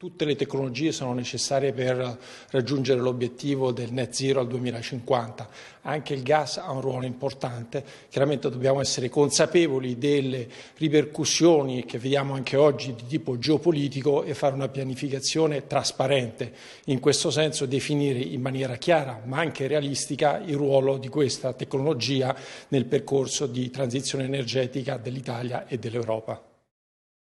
Tutte le tecnologie sono necessarie per raggiungere l'obiettivo del net zero al 2050. Anche il gas ha un ruolo importante. Chiaramente dobbiamo essere consapevoli delle ripercussioni che vediamo anche oggi di tipo geopolitico e fare una pianificazione trasparente. In questo senso definire in maniera chiara ma anche realistica il ruolo di questa tecnologia nel percorso di transizione energetica dell'Italia e dell'Europa.